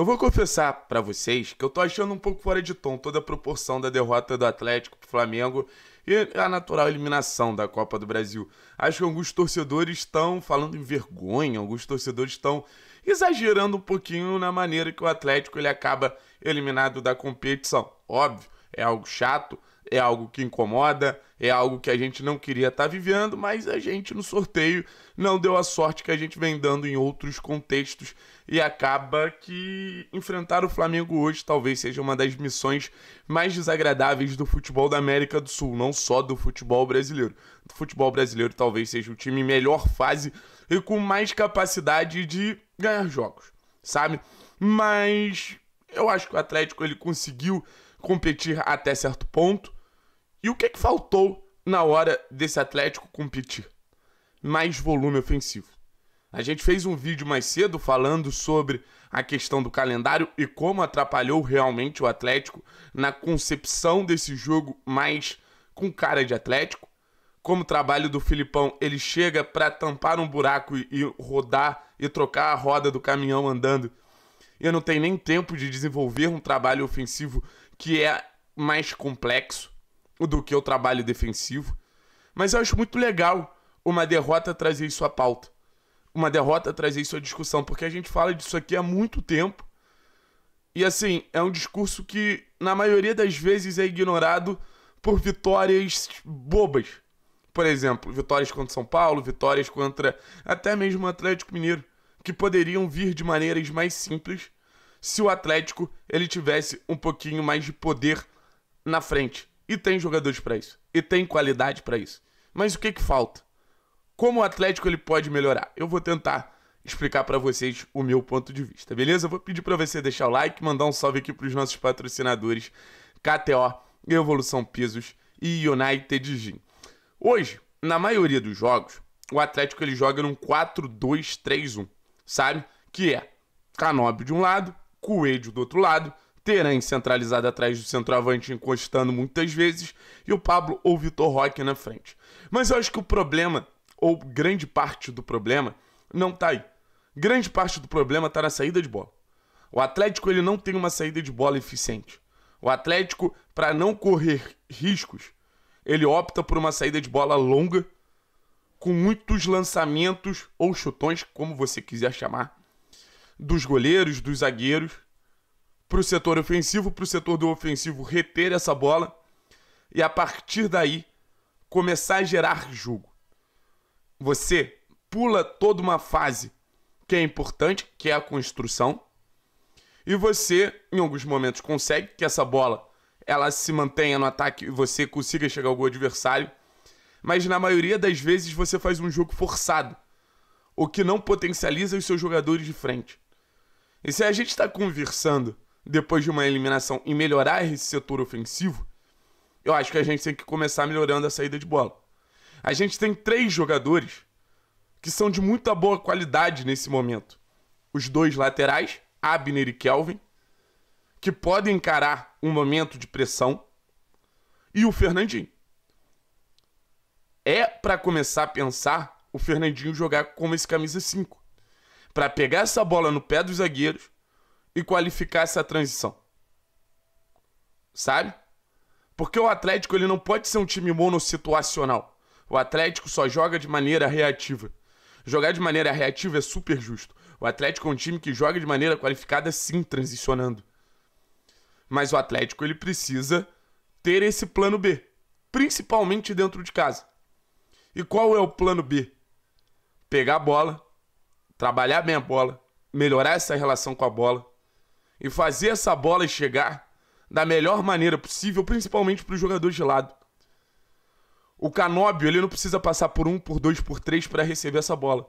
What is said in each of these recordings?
Eu vou confessar para vocês que eu tô achando um pouco fora de tom toda a proporção da derrota do Atlético pro Flamengo e a natural eliminação da Copa do Brasil. Acho que alguns torcedores estão falando em vergonha, alguns torcedores estão exagerando um pouquinho na maneira que o Atlético ele acaba eliminado da competição. Óbvio, é algo chato, é algo que incomoda, é algo que a gente não queria estar tá vivendo, mas a gente no sorteio não deu a sorte que a gente vem dando em outros contextos e acaba que enfrentar o Flamengo hoje talvez seja uma das missões mais desagradáveis do futebol da América do Sul, não só do futebol brasileiro. Do futebol brasileiro talvez seja o time em melhor fase e com mais capacidade de ganhar jogos, sabe? Mas eu acho que o Atlético ele conseguiu competir até certo ponto. E o que, é que faltou na hora desse Atlético competir? Mais volume ofensivo. A gente fez um vídeo mais cedo falando sobre a questão do calendário e como atrapalhou realmente o Atlético na concepção desse jogo mais com cara de Atlético. Como o trabalho do Filipão, ele chega para tampar um buraco e, e, rodar e trocar a roda do caminhão andando. E não tem nem tempo de desenvolver um trabalho ofensivo que é mais complexo do que o trabalho defensivo. Mas eu acho muito legal uma derrota trazer isso à pauta. Uma derrota trazer isso à discussão, porque a gente fala disso aqui há muito tempo. E assim, é um discurso que na maioria das vezes é ignorado por vitórias bobas. Por exemplo, vitórias contra São Paulo, vitórias contra até mesmo o Atlético Mineiro, que poderiam vir de maneiras mais simples se o Atlético ele tivesse um pouquinho mais de poder na frente. E tem jogadores para isso. E tem qualidade para isso. Mas o que que falta? Como o Atlético ele pode melhorar? Eu vou tentar explicar para vocês o meu ponto de vista, beleza? Eu vou pedir para você deixar o like, mandar um salve aqui para os nossos patrocinadores KTO, Evolução Pisos e United Gym. Hoje, na maioria dos jogos, o Atlético ele joga num 4-2-3-1, sabe? Que é Canóbio de um lado, Coelho do outro lado, terem né, centralizado atrás do centroavante, encostando muitas vezes, e o Pablo ou Vitor Roque na frente. Mas eu acho que o problema, ou grande parte do problema, não tá aí. Grande parte do problema está na saída de bola. O Atlético ele não tem uma saída de bola eficiente. O Atlético, para não correr riscos, ele opta por uma saída de bola longa, com muitos lançamentos ou chutões, como você quiser chamar, dos goleiros, dos zagueiros para o setor ofensivo, para o setor do ofensivo reter essa bola e a partir daí começar a gerar jogo. Você pula toda uma fase que é importante, que é a construção, e você em alguns momentos consegue que essa bola ela se mantenha no ataque e você consiga chegar ao gol adversário, mas na maioria das vezes você faz um jogo forçado, o que não potencializa os seus jogadores de frente. E se a gente está conversando depois de uma eliminação e melhorar esse setor ofensivo, eu acho que a gente tem que começar melhorando a saída de bola. A gente tem três jogadores que são de muita boa qualidade nesse momento. Os dois laterais, Abner e Kelvin, que podem encarar um momento de pressão, e o Fernandinho. É para começar a pensar o Fernandinho jogar como esse camisa 5, para pegar essa bola no pé dos zagueiros e qualificar essa transição. Sabe? Porque o Atlético ele não pode ser um time monossituacional. O Atlético só joga de maneira reativa. Jogar de maneira reativa é super justo. O Atlético é um time que joga de maneira qualificada sim, transicionando. Mas o Atlético ele precisa ter esse plano B, principalmente dentro de casa. E qual é o plano B? Pegar a bola, trabalhar bem a bola, melhorar essa relação com a bola, e fazer essa bola chegar da melhor maneira possível, principalmente para os jogadores de lado. O Canóbio, ele não precisa passar por um, por dois, por três para receber essa bola.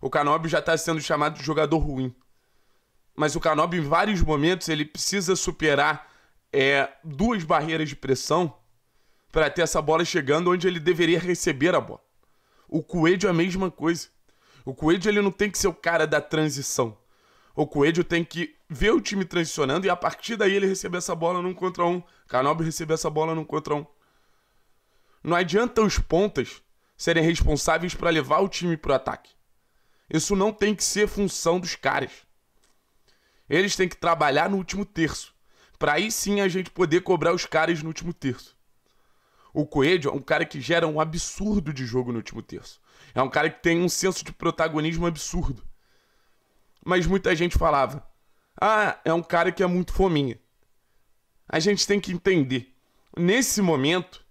O Canóbio já está sendo chamado de jogador ruim. Mas o Canóbio, em vários momentos, ele precisa superar é, duas barreiras de pressão para ter essa bola chegando onde ele deveria receber a bola. O Coelho é a mesma coisa. O Coelho ele não tem que ser o cara da transição o Coelho tem que ver o time transicionando e a partir daí ele receber essa bola num contra um. Canobi receber essa bola num contra um. Não adianta os pontas serem responsáveis para levar o time para o ataque. Isso não tem que ser função dos caras. Eles têm que trabalhar no último terço. Para aí sim a gente poder cobrar os caras no último terço. O Coelho é um cara que gera um absurdo de jogo no último terço. É um cara que tem um senso de protagonismo absurdo mas muita gente falava: ah, é um cara que é muito fominha. A gente tem que entender. Nesse momento,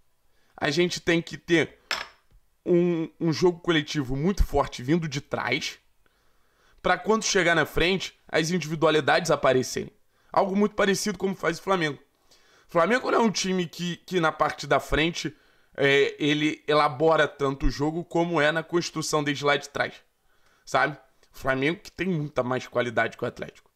a gente tem que ter um, um jogo coletivo muito forte vindo de trás, para quando chegar na frente, as individualidades aparecerem. Algo muito parecido como faz o Flamengo. O Flamengo não é um time que, que na parte da frente, é, ele elabora tanto o jogo como é na construção desde lá de trás, sabe? Flamengo que tem muita mais qualidade que o Atlético.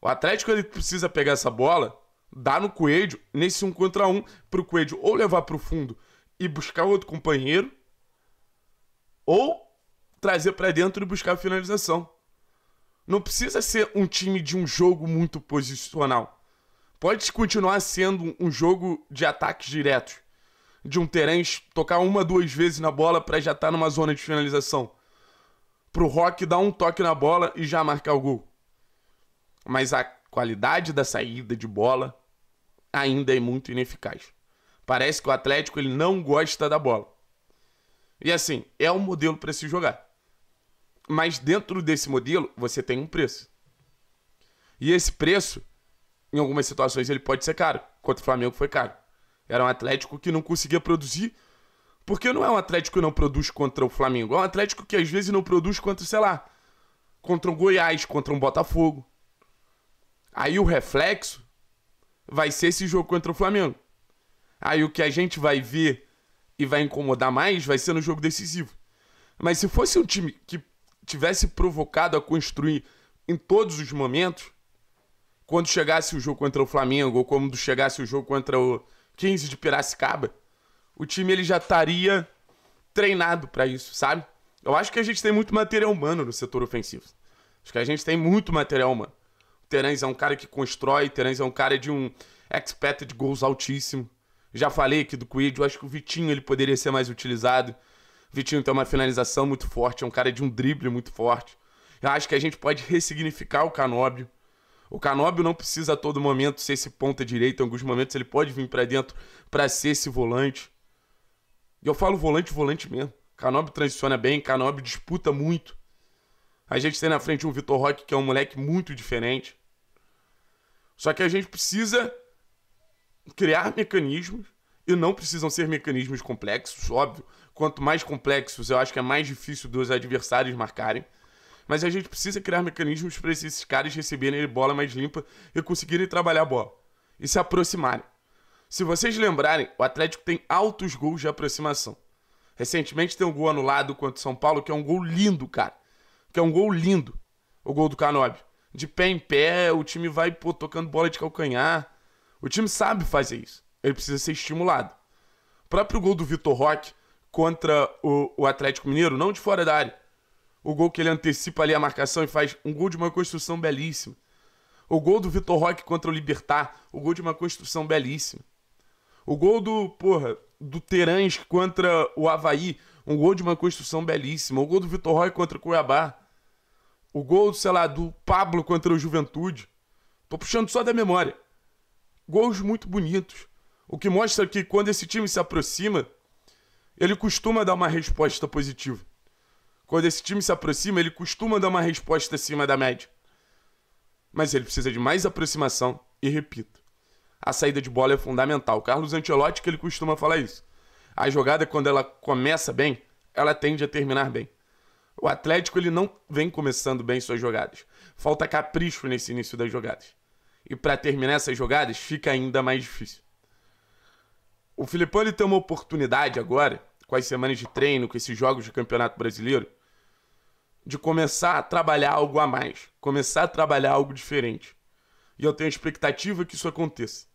O Atlético ele precisa pegar essa bola, dar no Coelho, nesse um contra um, pro Coelho ou levar pro fundo e buscar outro companheiro, ou trazer para dentro e buscar a finalização. Não precisa ser um time de um jogo muito posicional. Pode continuar sendo um jogo de ataques diretos. De um Terence tocar uma, duas vezes na bola para já estar tá numa zona de finalização pro Rock dar um toque na bola e já marcar o gol. Mas a qualidade da saída de bola ainda é muito ineficaz. Parece que o Atlético ele não gosta da bola. E assim, é um modelo para se jogar. Mas dentro desse modelo, você tem um preço. E esse preço, em algumas situações, ele pode ser caro. Quanto o Flamengo foi caro. Era um Atlético que não conseguia produzir porque não é um Atlético que não produz contra o Flamengo. É um Atlético que às vezes não produz contra, sei lá, contra um Goiás, contra um Botafogo. Aí o reflexo vai ser esse jogo contra o Flamengo. Aí o que a gente vai ver e vai incomodar mais vai ser no jogo decisivo. Mas se fosse um time que tivesse provocado a construir em todos os momentos, quando chegasse o jogo contra o Flamengo, ou quando chegasse o jogo contra o 15 de Piracicaba, o time ele já estaria treinado para isso, sabe? Eu acho que a gente tem muito material humano no setor ofensivo. Acho que a gente tem muito material humano. O Terence é um cara que constrói, o Terence é um cara de um expected goals altíssimo. Já falei aqui do Quid, eu acho que o Vitinho ele poderia ser mais utilizado. O Vitinho tem uma finalização muito forte, é um cara de um drible muito forte. Eu acho que a gente pode ressignificar o Canóbio. O Canóbio não precisa a todo momento ser esse ponta direita, em alguns momentos ele pode vir para dentro para ser esse volante. E eu falo volante, volante mesmo. Canobi transiciona bem, Canobi disputa muito. A gente tem na frente um Vitor Roque, que é um moleque muito diferente. Só que a gente precisa criar mecanismos, e não precisam ser mecanismos complexos, óbvio. Quanto mais complexos, eu acho que é mais difícil dos adversários marcarem. Mas a gente precisa criar mecanismos para esses caras receberem bola mais limpa e conseguirem trabalhar a bola e se aproximarem. Se vocês lembrarem, o Atlético tem altos gols de aproximação. Recentemente tem um gol anulado contra o São Paulo, que é um gol lindo, cara. Que é um gol lindo. O gol do Canóbio. De pé em pé, o time vai pô, tocando bola de calcanhar. O time sabe fazer isso. Ele precisa ser estimulado. O próprio gol do Vitor Roque contra o, o Atlético Mineiro, não de fora da área. O gol que ele antecipa ali a marcação e faz um gol de uma construção belíssima. O gol do Vitor Roque contra o Libertar, o gol de uma construção belíssima. O gol do, porra, do Terãs contra o Havaí, um gol de uma construção belíssima. O gol do Vitor Roy contra o Cuiabá. O gol, sei lá, do Pablo contra o Juventude. Tô puxando só da memória. Gols muito bonitos. O que mostra que quando esse time se aproxima, ele costuma dar uma resposta positiva. Quando esse time se aproxima, ele costuma dar uma resposta acima da média. Mas ele precisa de mais aproximação e repito, a saída de bola é fundamental. O Carlos Ancelotti que ele costuma falar isso. A jogada quando ela começa bem, ela tende a terminar bem. O Atlético ele não vem começando bem suas jogadas. Falta capricho nesse início das jogadas. E para terminar essas jogadas fica ainda mais difícil. O Filipão ele tem uma oportunidade agora, com as semanas de treino, com esses jogos de Campeonato Brasileiro, de começar a trabalhar algo a mais, começar a trabalhar algo diferente. E eu tenho expectativa que isso aconteça.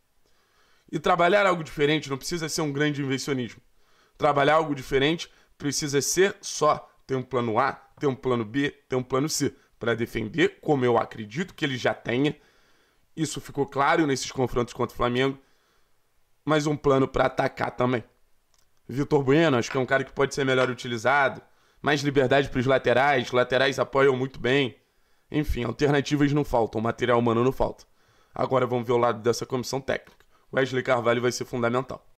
E trabalhar algo diferente não precisa ser um grande invencionismo. Trabalhar algo diferente precisa ser só ter um plano A, ter um plano B, ter um plano C, para defender, como eu acredito que ele já tenha. Isso ficou claro nesses confrontos contra o Flamengo. Mas um plano para atacar também. Vitor Bueno, acho que é um cara que pode ser melhor utilizado. Mais liberdade para os laterais, laterais apoiam muito bem. Enfim, alternativas não faltam, material humano não falta. Agora vamos ver o lado dessa comissão técnica. Wesley Carvalho vai ser fundamental.